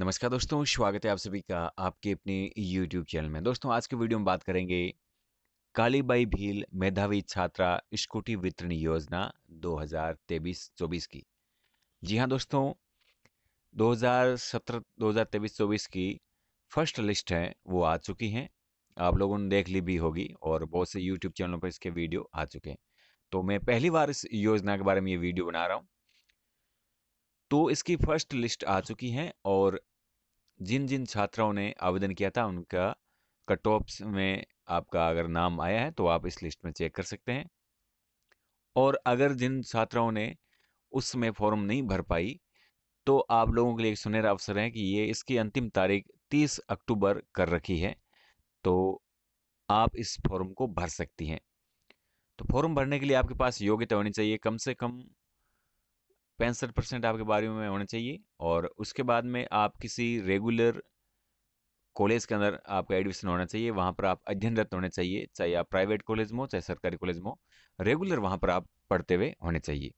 नमस्कार दोस्तों स्वागत है आप सभी का आपके अपने YouTube चैनल में दोस्तों आज के वीडियो में बात करेंगे कालीबाई भील मेधावी छात्रा स्कूटी वितरण योजना 2023-24 की जी हाँ दोस्तों 2017 2023-24 की फर्स्ट लिस्ट है वो आ चुकी हैं आप लोगों ने देख ली भी होगी और बहुत से यूट्यूब चैनलों पर इसके वीडियो आ चुके हैं तो मैं पहली बार इस योजना के बारे में ये वीडियो बना रहा हूँ तो इसकी फर्स्ट लिस्ट आ चुकी है और जिन जिन छात्राओं ने आवेदन किया था उनका कट ऑफ में आपका अगर नाम आया है तो आप इस लिस्ट में चेक कर सकते हैं और अगर जिन छात्राओं ने उसमें फॉर्म नहीं भर पाई तो आप लोगों के लिए एक सुनहरा अवसर है कि ये इसकी अंतिम तारीख 30 अक्टूबर कर रखी है तो आप इस फॉर्म को भर सकती हैं तो फॉर्म भरने के लिए आपके पास योग्यता होनी चाहिए कम से कम पैंसठ परसेंट आपके बारे में होना चाहिए और उसके बाद में आप किसी रेगुलर कॉलेज के अंदर आपका एडमिशन होना चाहिए वहाँ पर आप अध्ययनरत होने चाहिए चाहे आप प्राइवेट कॉलेज में हो चाहे सरकारी कॉलेज में हो रेगुलर वहाँ पर आप पढ़ते हुए होने चाहिए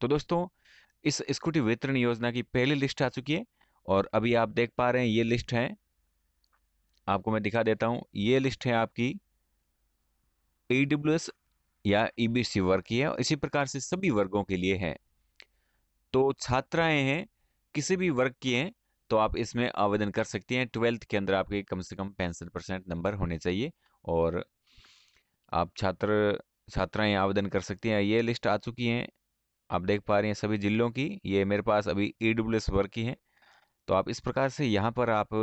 तो दोस्तों इस स्कूटी वितरण योजना की पहली लिस्ट आ चुकी है और अभी आप देख पा रहे हैं ये लिस्ट है आपको मैं दिखा देता हूँ ये लिस्ट है आपकी ई या ई e वर्ग की है और इसी प्रकार से सभी वर्गों के लिए है तो छात्राएं हैं किसी भी वर्ग की हैं तो आप इसमें आवेदन कर सकती हैं ट्वेल्थ के अंदर आपके कम से कम पैंसठ परसेंट नंबर होने चाहिए और आप छात्र छात्राएं आवेदन कर सकती हैं ये लिस्ट आ चुकी हैं आप देख पा रहे हैं सभी जिलों की ये मेरे पास अभी ई डब्ल्यू एस वर्ग की है तो आप इस प्रकार से यहाँ पर आप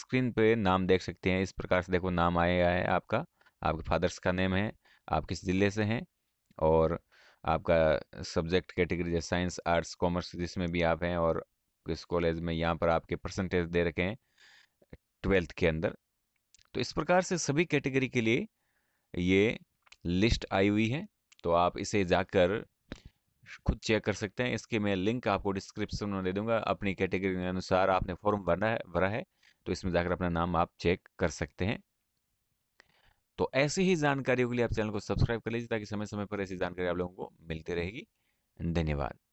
स्क्रीन पे नाम देख सकते हैं इस प्रकार से देखो नाम आया है आपका आपके फादर्स का नेम है आप किस ज़िले से हैं और आपका सब्जेक्ट कैटेगरी जैसे साइंस आर्ट्स कॉमर्स जिसमें भी आप हैं और इस कॉलेज में यहाँ पर आपके परसेंटेज दे रखे हैं ट्वेल्थ के अंदर तो इस प्रकार से सभी कैटेगरी के लिए ये लिस्ट आई हुई है तो आप इसे जाकर खुद चेक कर सकते हैं इसके मैं लिंक आपको डिस्क्रिप्शन में दे दूंगा अपनी कैटेगरी के अनुसार आपने फॉर्म भरना है भरा है तो इसमें जाकर अपना नाम आप चेक कर सकते हैं तो ऐसी ही जानकारियों के लिए आप चैनल को सब्सक्राइब कर लीजिए ताकि समय समय पर ऐसी जानकारी आप लोगों को मिलती रहेगी धन्यवाद